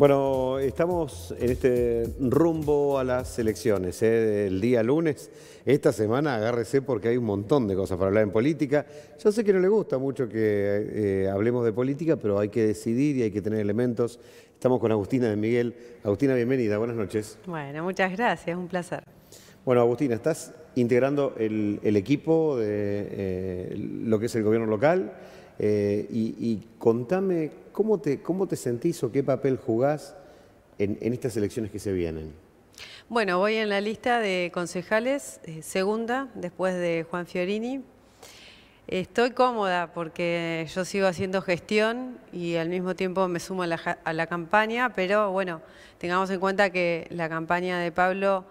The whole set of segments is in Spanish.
Bueno, estamos en este rumbo a las elecciones, ¿eh? el día lunes. Esta semana agárrese porque hay un montón de cosas para hablar en política. Yo sé que no le gusta mucho que eh, hablemos de política, pero hay que decidir y hay que tener elementos. Estamos con Agustina de Miguel. Agustina, bienvenida, buenas noches. Bueno, muchas gracias, un placer. Bueno, Agustina, estás integrando el, equipo de eh, lo que es el gobierno local eh, y, contame cómo te, cómo te sentís o qué papel jugás en, estas elecciones que se vienen. Bueno, voy en la lista de concejales, eh, segunda, después de Juan Fiorini. Estoy cómoda porque yo sigo haciendo gestión y al mismo tiempo me sumo a la, a la campaña, pero bueno, tengamos en cuenta que la campaña de Pablo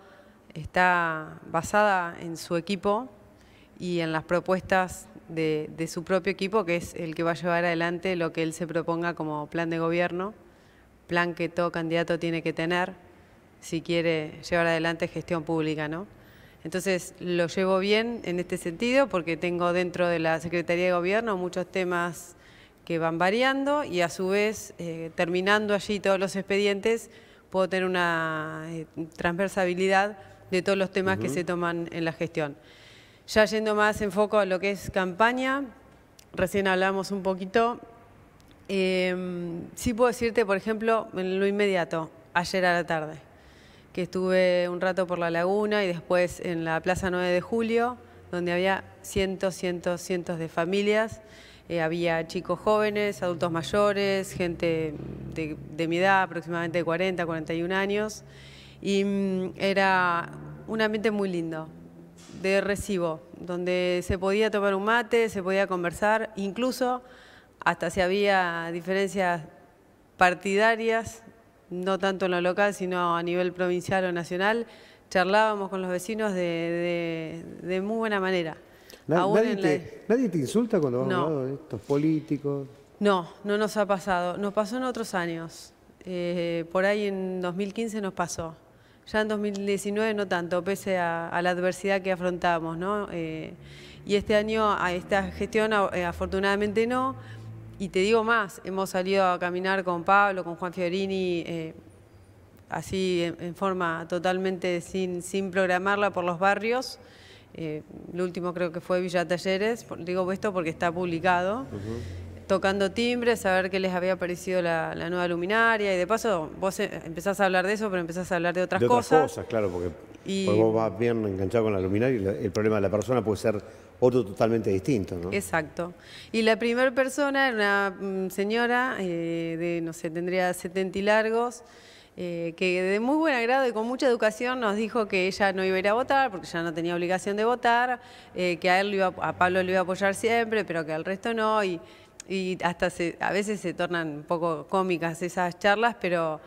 está basada en su equipo y en las propuestas de, su propio equipo, que es el que va a llevar adelante lo que él se proponga como plan de gobierno, plan que todo candidato tiene que tener si quiere llevar adelante gestión pública, ¿no? Entonces lo llevo bien en este sentido porque tengo dentro de la Secretaría de Gobierno muchos temas que van variando y a su vez, eh, terminando allí todos los expedientes, puedo tener una transversalidad eh, transversabilidad de todos los temas que se toman en la gestión. Ya yendo más en foco a lo que es campaña, recién hablamos un poquito. Em, sí puedo decirte, por ejemplo, en lo inmediato, ayer a la tarde, que estuve un rato por la laguna y después en la Plaza 9 de Julio, donde había cientos, cientos, cientos de familias. Eh, había chicos jóvenes, adultos mayores, gente de, de, mi edad, aproximadamente 40, 41 años. Y mm, era un ambiente muy lindo, de recibo, donde se podía tomar un mate, se podía conversar, incluso hasta si había diferencias partidarias, no tanto en lo local, sino a nivel provincial o nacional, charlábamos con los vecinos de, de, muy buena manera. nadie, te, insulta cuando vas estos políticos? No, no nos ha pasado. Nos pasó en otros años. Eh, por ahí en 2015 nos pasó. Ya en 2019 no tanto, pese a, la adversidad que afrontamos, ¿no? Eh, y este año, a esta gestión, eh, afortunadamente no. Y te digo más, hemos salido a caminar con Pablo, con Juan Fiorini, eh, así en, forma totalmente sin, sin programarla por los barrios. lo último creo que fue Villa Talleres, digo esto porque está publicado tocando timbres, a ver qué les había parecido la, nueva luminaria. Y de paso, vos eh, empezás a hablar de eso, pero empezás a hablar de otras cosas. De otras cosas, claro, porque, pues vos vas bien enganchado con la luminaria y el problema de la persona puede ser otro totalmente distinto, ¿no? Exacto. Y la primera persona era una mm, señora eh, de, no sé, tendría 70 y largos. Eh, que de muy buen agrado y con mucha educación nos dijo que ella no iba a ir a votar porque ya no tenía obligación de votar, que a él a Pablo le iba a apoyar siempre, pero que al resto no. Y y hasta a veces se tornan un poco cómicas esas charlas, pero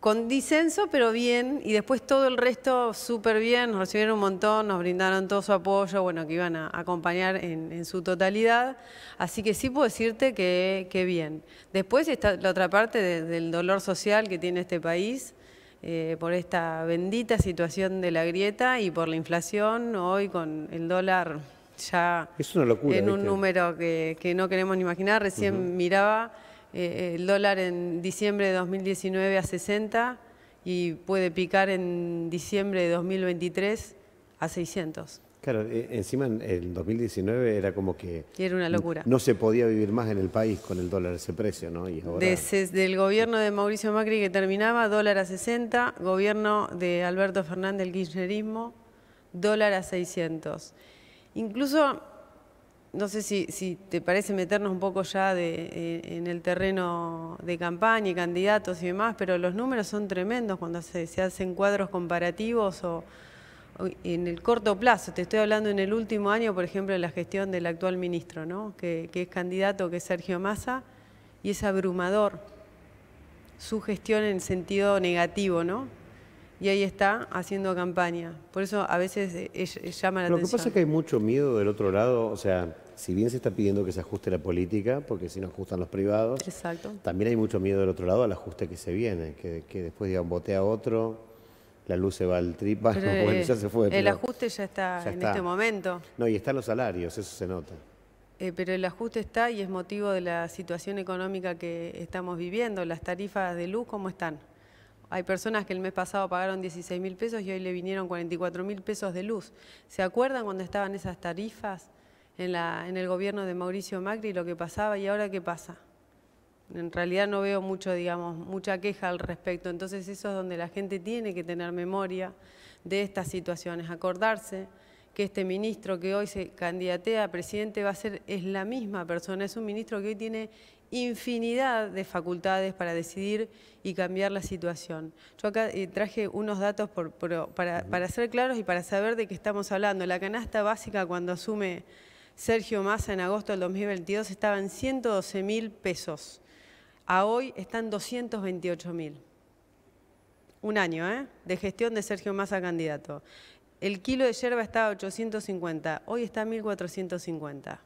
con disenso, pero bien, y después todo el resto súper bien, nos recibieron un montón, nos brindaron todo su apoyo, bueno, que iban a acompañar en, su totalidad, así que sí puedo decirte que, que bien. Después está la otra parte del dolor social que tiene este país, eh, por esta bendita situación de la grieta y por la inflación, hoy con el dólar ya es una locura, en un número que, no queremos ni imaginar. Recién miraba eh, eh, el dólar en diciembre de 2019 a 60 y puede picar en diciembre de 2023 a 600. Claro, e, encima en 2019 era como que... Era una locura. No se podía vivir más en el país con el dólar ese precio, ¿no? Y Desde el gobierno de Mauricio Macri que terminaba, dólar a 60, gobierno de Alberto Fernández, el kirchnerismo, dólar a 600. Incluso, no sé si, te parece meternos un poco ya eh, en el terreno de campaña y candidatos y demás, pero los números son tremendos cuando se, hacen cuadros comparativos o, en el corto plazo. Te estoy hablando en el último año, por ejemplo, de la gestión del actual ministro, ¿no? que, que es candidato, que es Sergio Massa, y es abrumador su gestión en sentido negativo, ¿no? y ahí está haciendo campaña. Por eso a veces eh, llama la atención. Lo que pasa es que hay mucho miedo del otro lado, o sea, si bien se está pidiendo que se ajuste la política, porque si no ajustan los privados, también hay mucho miedo del otro lado al ajuste que se viene, que, después digan botea otro, la luz se va al tripa, se fue. El ajuste ya está en este momento. No, y están los salarios, eso se nota. Eh, pero el ajuste está y es motivo de la situación económica que estamos viviendo. Las tarifas de luz, ¿cómo están? Hay personas que el mes pasado pagaron 16 mil pesos y hoy le vinieron 44 mil pesos de luz. ¿Se acuerdan cuando estaban esas tarifas en, el gobierno de Mauricio Macri lo que pasaba y ahora qué pasa? En realidad no veo mucho, digamos, mucha queja al respecto. Entonces eso es donde la gente tiene que tener memoria de estas situaciones, acordarse que este ministro que hoy se candidatea a presidente va a ser, es la misma persona, es un ministro que hoy tiene infinidad de facultades para decidir y cambiar la situación. Yo acá eh, traje unos datos para, ser claros y para saber de qué estamos hablando. La canasta básica cuando asume Sergio Massa en agosto del 2022 estaba en 112 mil pesos. A hoy están 228 mil. Un año, ¿eh? De gestión de Sergio Massa candidato el kilo de yerba estaba a 850, hoy está a 1450.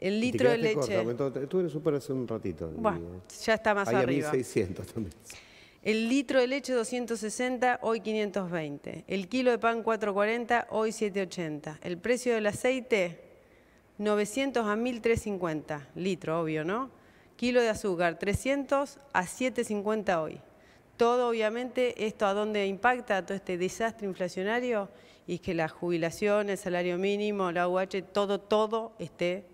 El litro de leche. hace un ratito. ¿eh? ya está más arriba. A 1600 también. El litro de leche 260, hoy 520. El kilo de pan 440, hoy 780. El precio del aceite 900 a 1350, litro, obvio, ¿no? Kilo de azúcar 300 a 750 hoy. Todo, obviamente, esto a dónde impacta todo este desastre inflacionario y que la jubilación, el salario mínimo, la UH, todo, todo esté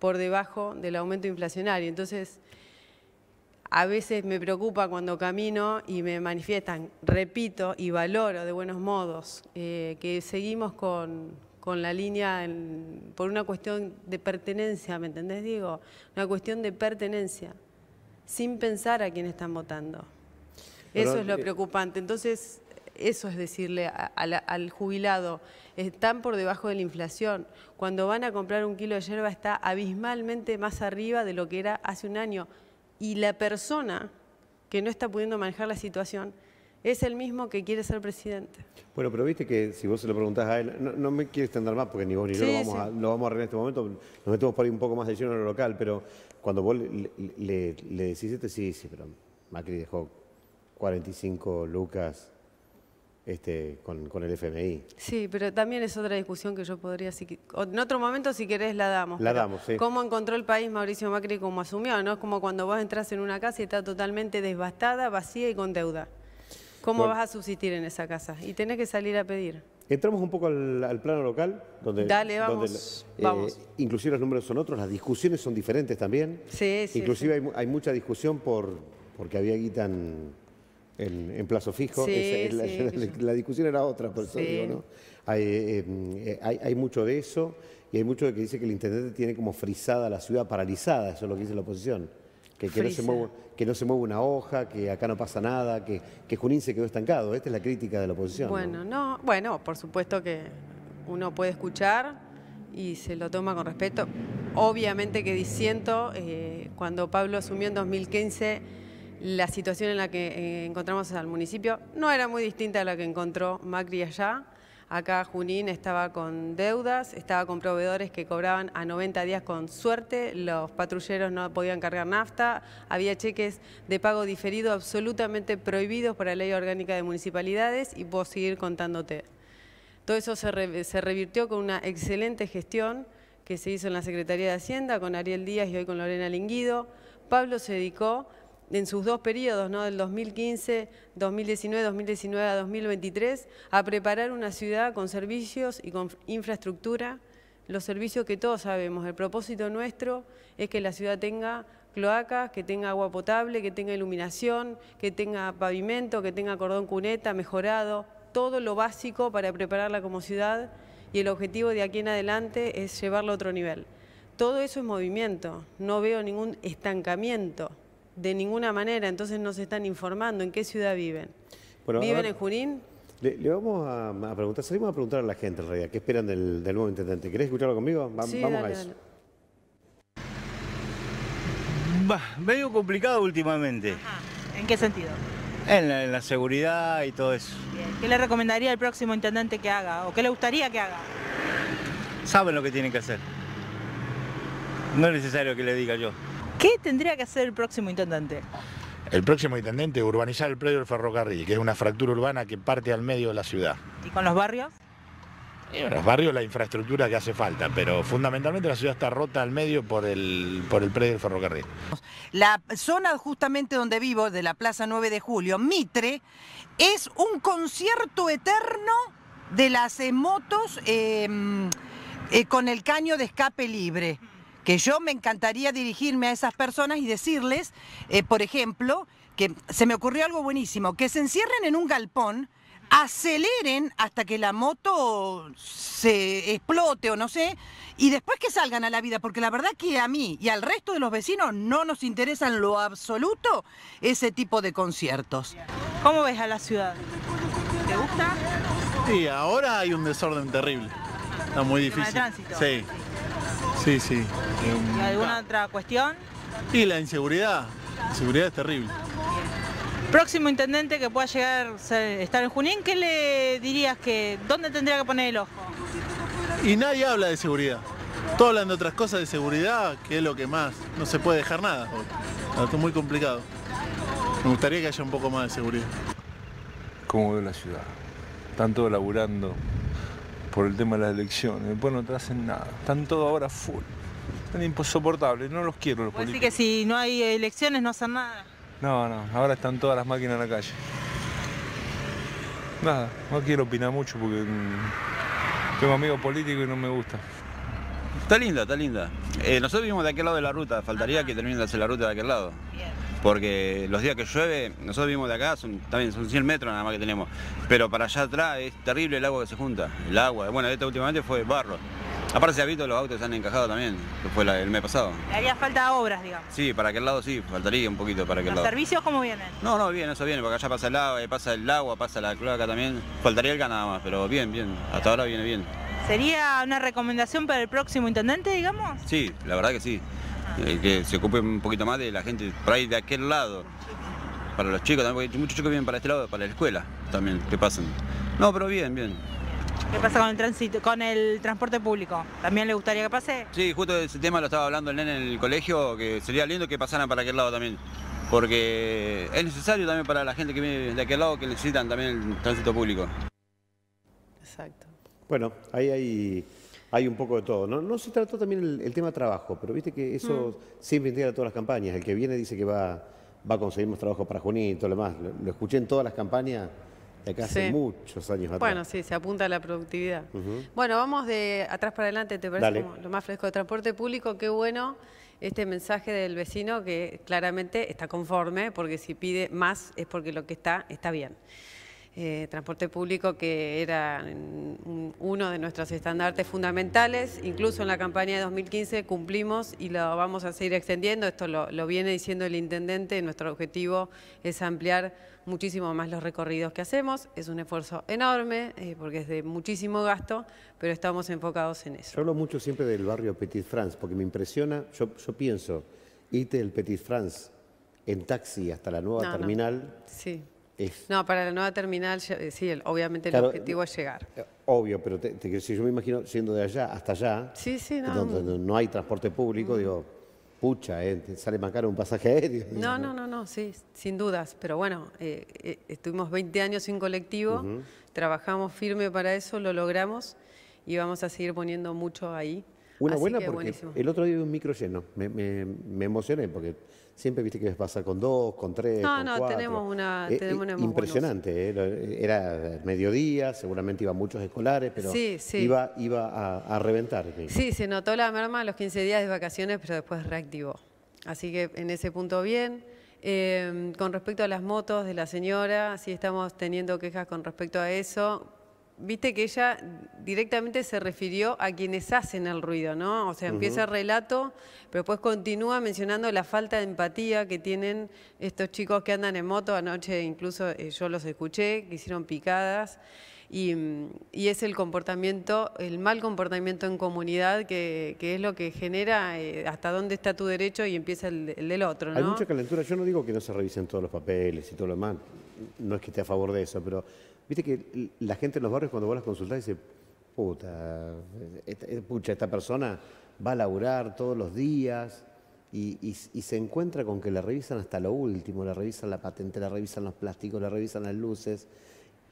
por debajo del aumento inflacionario. Entonces, a veces me preocupa cuando camino y me manifiestan, repito y valoro de buenos modos, eh, que seguimos con, la línea por una cuestión de pertenencia, ¿me entendés? Digo, una cuestión de pertenencia, sin pensar a quién están votando. Eso es lo eh, preocupante. Entonces, eso es decirle al jubilado, están por debajo de la inflación. Cuando van a comprar un kilo de hierba está abismalmente más arriba de lo que era hace un año. Y la persona que no está pudiendo manejar la situación es el mismo que quiere ser presidente. Bueno, pero viste que si vos se lo preguntás a él, no, me quieres extender más porque ni vos ni yo lo vamos, a, vamos arreglar en este momento, nos metemos por ahí un poco más de lleno en lo local, pero cuando vos le, le, decís este sí, sí, pero Macri dejó 45 lucas este, con, el FMI. Sí, pero también es otra discusión que yo podría, en otro momento si querés la damos. La damos, sí. ¿Cómo encontró el país Mauricio Macri como asumió? ¿no? Es como cuando vos entras en una casa y está totalmente desbastada, vacía y con deuda. ¿Cómo vas a subsistir en esa casa? Y tenés que salir a pedir. Entramos un poco al, plano local, donde, Dale, eh, vamos, inclusive los números son otros, las discusiones son diferentes también. Sí, sí. Inclusive Hay, mucha discusión por porque había guita en en, plazo fijo. la, discusión era otra, por eso digo, ¿no? Em, eh, hay, mucho de eso y hay mucho de que dice que el intendente tiene como frisada la ciudad, paralizada, eso es lo que dice la oposición. Que, no se mueve, una hoja, que acá no pasa nada, que, Junín se quedó estancado. Esta es la crítica de la oposición. Bueno, ¿no? bueno, por supuesto que uno puede escuchar y se lo toma con respeto. Obviamente que diciendo, eh, cuando Pablo asumió en 2015 la situación en la que eh, encontramos al municipio no era muy distinta a la que encontró Macri allá. Acá Junín estaba con deudas, estaba con proveedores que cobraban a 90 días con suerte, los patrulleros no podían cargar nafta, había cheques de pago diferido absolutamente prohibidos por la ley orgánica de municipalidades y puedo seguir contándote. Todo eso se, se revirtió con una excelente gestión que se hizo en la Secretaría de Hacienda con Ariel Díaz y hoy con Lorena Linguido. Pablo se dedicó en sus dos periodos, del 2015, 2019, 2019 a 2023, a preparar una ciudad con servicios y con infraestructura, los servicios que todos sabemos. El propósito nuestro es que la ciudad tenga cloacas, que tenga agua potable, que tenga iluminación, que tenga pavimento, que tenga cordón cuneta mejorado, todo lo básico para prepararla como ciudad y el objetivo de aquí en adelante es llevarlo a otro nivel. Todo eso es movimiento, no veo ningún estancamiento de ninguna manera, entonces no se están informando en qué ciudad viven. ¿Viven en Junín? Le, vamos a, preguntar, salimos a preguntar a la gente en realidad, ¿qué esperan del, nuevo intendente? ¿Querés escucharlo conmigo? vamos a eso. medio complicado últimamente. ¿En qué sentido? En la, seguridad y todo eso. ¿Qué le recomendaría al próximo intendente que haga? ¿O qué le gustaría que haga? Saben lo que tienen que hacer. No es necesario que le diga yo. ¿Qué tendría que hacer el próximo intendente? El próximo intendente, urbanizar el predio del ferrocarril, que es una fractura urbana que parte al medio de la ciudad. ¿Y con los barrios? los barrios la infraestructura que hace falta, pero fundamentalmente la ciudad está rota al medio por el, por el predio del ferrocarril. La zona justamente donde vivo, de la Plaza 9 de Julio, Mitre, es un concierto eterno de las eh, motos eh, eh, con el caño de escape libre que yo me encantaría dirigirme a esas personas y decirles, eh, por ejemplo, que se me ocurrió algo buenísimo, que se encierren en un galpón, aceleren hasta que la moto se explote o no sé, y después que salgan a la vida, porque la verdad que a mí y al resto de los vecinos no nos interesan lo absoluto ese tipo de conciertos. ¿Cómo ves a la ciudad? ¿Te gusta? Sí, ahora hay un desorden terrible. Está muy difícil. sí. Sí, sí. alguna otra cuestión? Y la inseguridad. La inseguridad es terrible. Próximo intendente que pueda llegar estar en Junín, ¿qué le dirías que, dónde tendría que poner el ojo? Y nadie habla de seguridad. Todos hablan de otras cosas de seguridad, que es lo que más. No se puede dejar nada. Ah, esto es muy complicado. Me gustaría que haya un poco más de seguridad. ¿Cómo veo la ciudad? Tanto todos laburando, por el tema de las elecciones. Después no te hacen nada. Están todo ahora full. Están insoportables. No los quiero los políticos. Así que si no hay elecciones no hacen nada. No, no. Ahora están todas las máquinas en la calle. Nada. No quiero opinar mucho porque mm, tengo amigos políticos y no me gusta. Está linda, está linda. Eh, nosotros vivimos de aquel lado de la ruta. Faltaría que terminase la ruta de aquel lado porque los días que llueve, nosotros vivimos de acá, son, también son 100 metros nada más que tenemos, pero para allá atrás es terrible el agua que se junta, el agua, bueno, esto últimamente fue barro. Aparte se ha visto los autos se han encajado también, que fue el mes pasado. haría falta obras, digamos. Sí, para aquel lado sí, faltaría un poquito para aquel ¿Los lado. ¿Los servicios cómo vienen? No, no, bien, eso viene, porque allá pasa el agua, eh, pasa el agua, pasa la cloaca también. Faltaría el nada más, pero bien, bien, hasta ahora viene bien. ¿Sería una recomendación para el próximo intendente, digamos? Sí, la verdad que sí. Eh, que se ocupe un poquito más de la gente por ahí de aquel lado. Para los chicos también, porque muchos chicos vienen para este lado, para la escuela también, que pasan. No, pero bien, bien. ¿Qué pasa con el tránsito, con el transporte público? ¿También le gustaría que pase? Sí, justo ese tema lo estaba hablando el nene en el colegio, que sería lindo que pasaran para aquel lado también. Porque es necesario también para la gente que viene de aquel lado que necesitan también el tránsito público. Exacto. Bueno, ahí hay hay un poco de todo, ¿no? se trató también el, tema trabajo, pero viste que eso mm. siempre integra todas las campañas. El que viene dice que va, va a conseguir más trabajo para Junín y todo lo demás. Lo, escuché en todas las campañas de acá hace muchos años atrás. Bueno, sí, se apunta a la productividad. Bueno, vamos de atrás para adelante, te parece lo más fresco. de Transporte público, qué bueno este mensaje del vecino que claramente está conforme, porque si pide más es porque lo que está, está bien. Eh, transporte público que era uno de nuestros estandartes fundamentales. Incluso en la campaña de 2015 cumplimos y lo vamos a seguir extendiendo. Esto lo, viene diciendo el intendente. Nuestro objetivo es ampliar muchísimo más los recorridos que hacemos. Es un esfuerzo enorme eh, porque es de muchísimo gasto, pero estamos enfocados en eso. Yo hablo mucho siempre del barrio Petit France porque me impresiona, yo, pienso, irte del Petit France en taxi hasta la nueva terminal. Sí no, para la nueva terminal, eh, sí, obviamente el objetivo es llegar. Eh, obvio, pero si yo me imagino siendo de allá hasta allá, donde no hay transporte público, mm. digo, pucha, eh, sale más caro un pasaje aéreo. No, no, no, no, sí, sin dudas. Pero bueno, estuvimos 20 años sin colectivo, trabajamos firme para eso, lo logramos y vamos a seguir poniendo mucho ahí una buena porque el otro día vi un micro lleno. Me, emocioné porque siempre viste que pasa con dos, con tres. No, con no, tenemos una. Eh, eh, impresionante. Eh, era mediodía, seguramente iban muchos escolares, pero iba, iba a, a reventar. Sí, se notó la merma los 15 días de vacaciones, pero después reactivó. Así que en ese punto, bien. con respecto a las motos de la señora, sí estamos teniendo quejas con respecto a eso viste que ella directamente se refirió a quienes hacen el ruido, ¿no? O sea, empieza el relato, pero pues continúa mencionando la falta de empatía que tienen estos chicos que andan en moto. Anoche incluso eh, yo los escuché, que hicieron picadas. Y, es el comportamiento, el mal comportamiento en comunidad que, es lo que genera eh, hasta dónde está tu derecho y empieza el, el del otro. ¿no? Hay mucha calentura, yo no digo que no se revisen todos los papeles y todo lo demás, no es que esté a favor de eso, pero Viste que la gente en los barrios cuando vos las consultás dice, puta, esta, eh, pucha, esta persona va a laburar todos los días y, se encuentra con que la revisan hasta lo último, la revisan la patente, la revisan los plásticos, la revisan las luces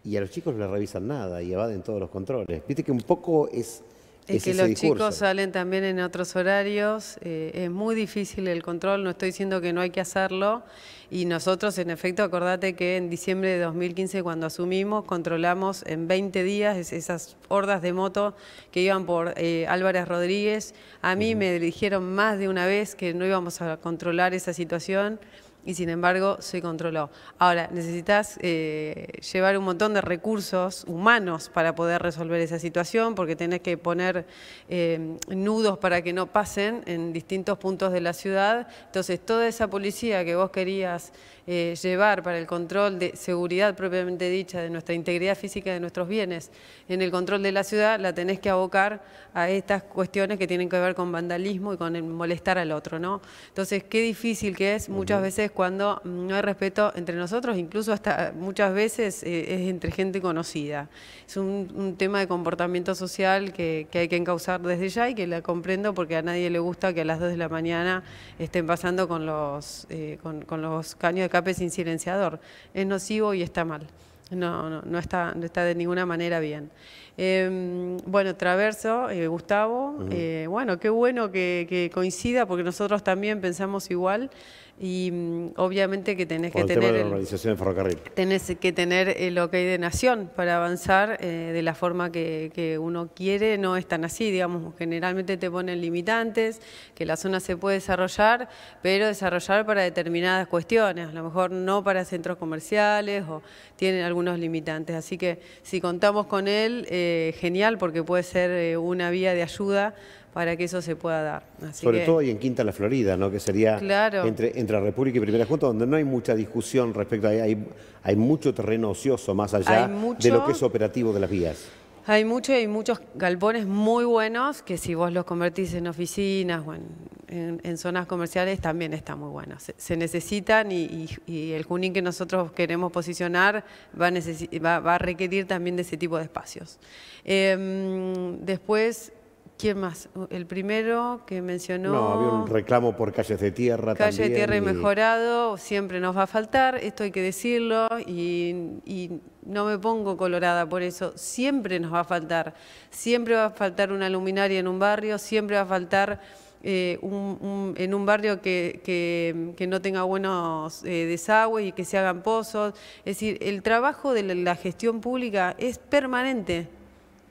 y a los chicos no le revisan nada y evaden todos los controles. Viste que un poco es es, que los chicos salen también en otros horarios, eh, es muy difícil el control, no estoy diciendo que no hay que hacerlo y nosotros en efecto acordate que en diciembre de 2015 cuando asumimos controlamos en 20 días esas hordas de moto que iban por eh, Álvarez Rodríguez, a mí me dijeron más de una vez que no íbamos a controlar esa situación y sin embargo se controló. Ahora, necesitas eh, llevar un montón de recursos humanos para poder resolver esa situación, porque tenés que poner eh, nudos para que no pasen en distintos puntos de la ciudad. Entonces, toda esa policía que vos querías eh, llevar para el control de seguridad propiamente dicha, de nuestra integridad física de nuestros bienes, en el control de la ciudad, la tenés que abocar a estas cuestiones que tienen que ver con vandalismo y con el molestar al otro, ¿no? Entonces, qué difícil que es muchas veces cuando no hay respeto entre nosotros, incluso hasta muchas veces eh, es entre gente conocida. Es un, tema de comportamiento social que, hay que encauzar desde ya y que la comprendo porque a nadie le gusta que a las 2 de la mañana estén pasando con los, eh, con, con los caños de escape sin silenciador. Es nocivo y está mal. No, no, no, está, no está de ninguna manera bien. Em, bueno, Traverso, eh, Gustavo, eh, bueno, qué bueno que, que coincida porque nosotros también pensamos igual y mm, obviamente que tenés que tener... Tema de la organización ferrocarril. Tenés que tener el de nación para avanzar eh, de la forma que, uno quiere, no es tan así, digamos, generalmente te ponen limitantes, que la zona se puede desarrollar, pero desarrollar para determinadas cuestiones, a lo mejor no para centros comerciales o tienen algunos limitantes, así que si contamos con él, eh, genial, porque puede ser eh, una vía de ayuda para que eso se pueda dar. Sobre todo y en Quinta La Florida, ¿no? que sería entre, entre República y Primera Junta, donde no hay mucha discusión respecto a... Hay, hay mucho terreno ocioso más allá de lo que es operativo de las vías. Hay mucho y muchos galpones muy buenos que si vos los convertís en oficinas o en, en, zonas comerciales también están muy buenos. Se, necesitan y, el Junín que nosotros queremos posicionar va a, va, va requerir también de ese tipo de espacios. Em, después, ¿Quién más? El primero que mencionó... No, había un reclamo por calles de tierra Calle de tierra y... mejorado, siempre nos va a faltar, esto hay que decirlo, y, no me pongo colorada por eso, siempre nos va a faltar. Siempre va a faltar una luminaria en un barrio, siempre va a faltar eh, en un barrio que, no tenga buenos eh, desagües y que se hagan pozos. Es decir, el trabajo de la gestión pública es permanente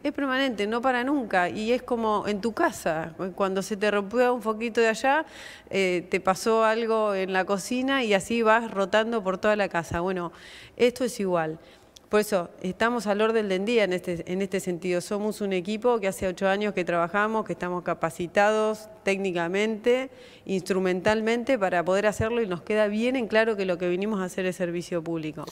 es permanente, no para nunca. Y es como en tu casa, cuando se te rompió un foquito de allá, eh, te pasó algo en la cocina y así vas rotando por toda la casa. Bueno, esto es igual. Por eso, estamos al orden del día en este, en este sentido. Somos un equipo que hace ocho años que trabajamos, que estamos capacitados técnicamente, instrumentalmente, para poder hacerlo y nos queda bien en claro que lo que vinimos a hacer es servicio público.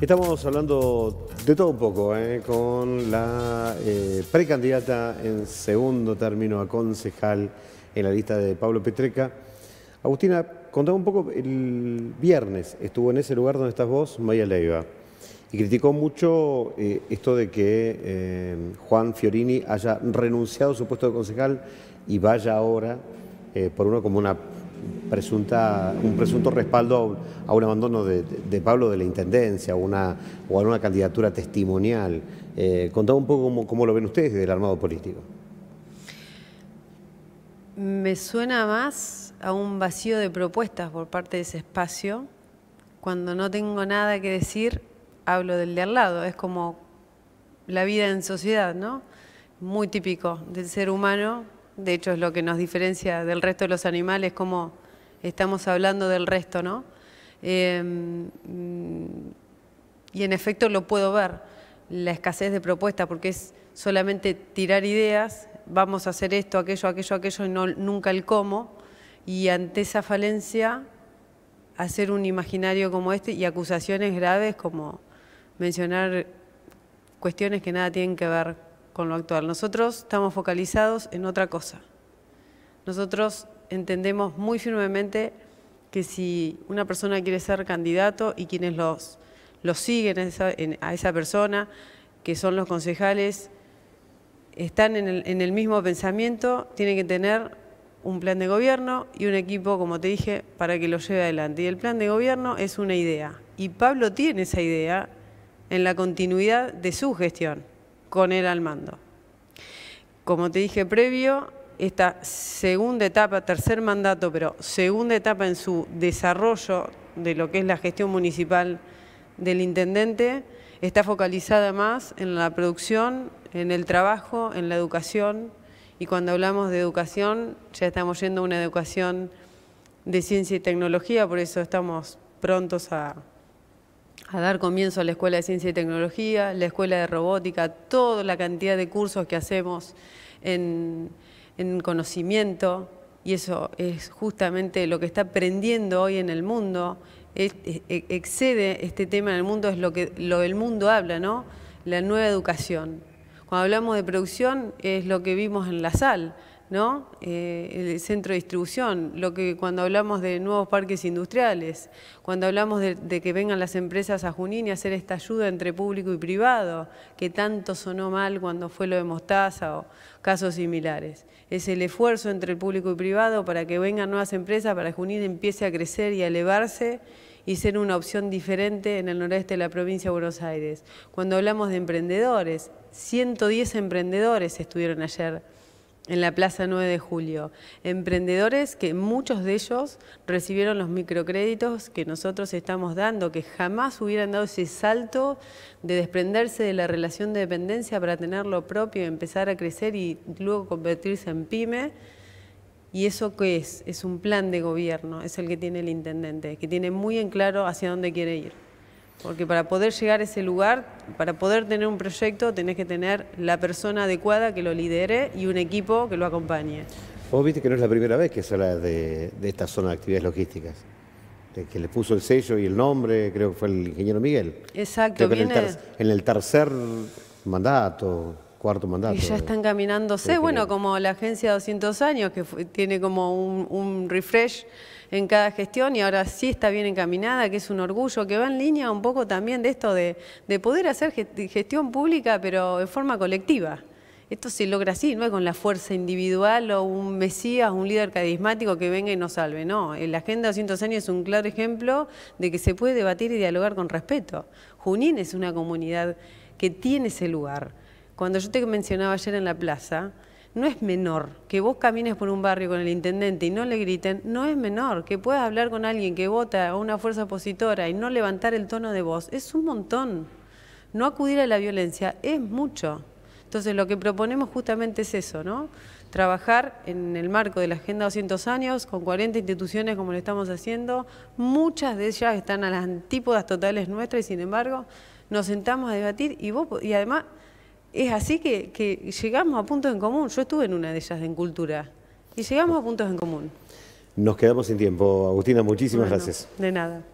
Estamos hablando de todo un poco, ¿eh? con la eh, precandidata en segundo término a concejal en la lista de Pablo Petreca. Agustina, contame un poco, el viernes estuvo en ese lugar donde estás vos, María Leiva, y criticó mucho eh, esto de que Juan Fiorini haya renunciado a su puesto de concejal y vaya ahora por uno como una presunta, un presunto respaldo a un abandono de, Pablo de la Intendencia una, o a una candidatura testimonial. Eh, un poco cómo, lo ven ustedes del armado político. Me suena más a un vacío de propuestas por parte de ese espacio. Cuando no tengo nada que decir, hablo del de al lado. Es como la vida en sociedad, ¿no? Muy típico del ser humano de hecho es lo que nos diferencia del resto de los animales, como estamos hablando del resto, ¿no? Em, mm, y en efecto lo puedo ver, la escasez de propuestas, porque es solamente tirar ideas, vamos a hacer esto, aquello, aquello, aquello, y no, nunca el cómo, y ante esa falencia hacer un imaginario como este y acusaciones graves como mencionar cuestiones que nada tienen que ver con lo actual. Nosotros estamos focalizados en otra cosa. Nosotros entendemos muy firmemente que si una persona quiere ser candidato y quienes los, siguen a esa, persona, que son los concejales, están en el, mismo pensamiento, tiene que tener un plan de gobierno y un equipo, como te dije, para que lo lleve adelante. Y el plan de gobierno es una idea. Y Pablo tiene esa idea en la continuidad de su gestión con él al mando. Como te dije previo, esta segunda etapa, tercer mandato, pero segunda etapa en su desarrollo de lo que es la gestión municipal del intendente, está focalizada más en la producción, en el trabajo, en la educación. Y cuando hablamos de educación, ya estamos yendo a una educación de ciencia y tecnología, por eso estamos prontos a, a dar comienzo a la Escuela de Ciencia y Tecnología, la Escuela de Robótica, toda la cantidad de cursos que hacemos en, conocimiento, y eso es justamente lo que está aprendiendo hoy en el mundo, e, e, excede este tema en el mundo, es lo que lo, el mundo habla, ¿no? La nueva educación. Cuando hablamos de producción es lo que vimos en la sal, ¿no? Eh, el centro de distribución, lo que cuando hablamos de nuevos parques industriales, cuando hablamos de, que vengan las empresas a Junín y hacer esta ayuda entre público y privado, que tanto sonó mal cuando fue lo de Mostaza o casos similares. Es el esfuerzo entre el público y privado para que vengan nuevas empresas, para que Junín empiece a crecer y a elevarse y ser una opción diferente en el noreste de la provincia de Buenos Aires. Cuando hablamos de emprendedores, 110 emprendedores estuvieron ayer en la Plaza 9 de Julio. Emprendedores que muchos de ellos recibieron los microcréditos que nosotros estamos dando, que jamás hubieran dado ese salto de desprenderse de la relación de dependencia para tener lo propio, empezar a crecer y luego convertirse en pyme. ¿Y eso qué es? Es un plan de gobierno, es el que tiene el intendente, que tiene muy en claro hacia dónde quiere ir. Porque para poder llegar a ese lugar, para poder tener un proyecto, tenés que tener la persona adecuada que lo lidere y un equipo que lo acompañe. Vos viste que no es la primera vez que se habla de, esta zona de actividades logísticas que le puso el sello y el nombre, creo que fue el ingeniero Miguel. Exacto. en, el tercer mandato, cuarto mandato. Y ya están caminándose, bueno, como la agencia de 200 años, que tiene como un refresh en cada gestión y ahora sí está bien encaminada, que es un orgullo, que va en línea un poco también de esto de, poder hacer gestión pública pero en forma colectiva. Esto se logra así, no es con la fuerza individual o un mesías, un líder carismático que venga y nos salve. No, la Agenda 200 años es un claro ejemplo de que se puede debatir y dialogar con respeto. Junín es una comunidad que tiene ese lugar. Cuando yo te mencionaba ayer en la plaza, no es menor. Que vos camines por un barrio con el intendente y no le griten, no es menor. Que puedas hablar con alguien que vota a una fuerza opositora y no levantar el tono de voz, es un montón. No acudir a la violencia es mucho. Entonces lo que proponemos justamente es eso, ¿no? Trabajar en el marco de la Agenda 200 años con 40 instituciones como lo estamos haciendo, muchas de ellas están a las antípodas totales nuestras y sin embargo nos sentamos a debatir y vos y además es así que, llegamos a puntos en común. Yo estuve en una de ellas en cultura y llegamos a puntos en común. Nos quedamos sin tiempo. Agustina, muchísimas gracias. De nada.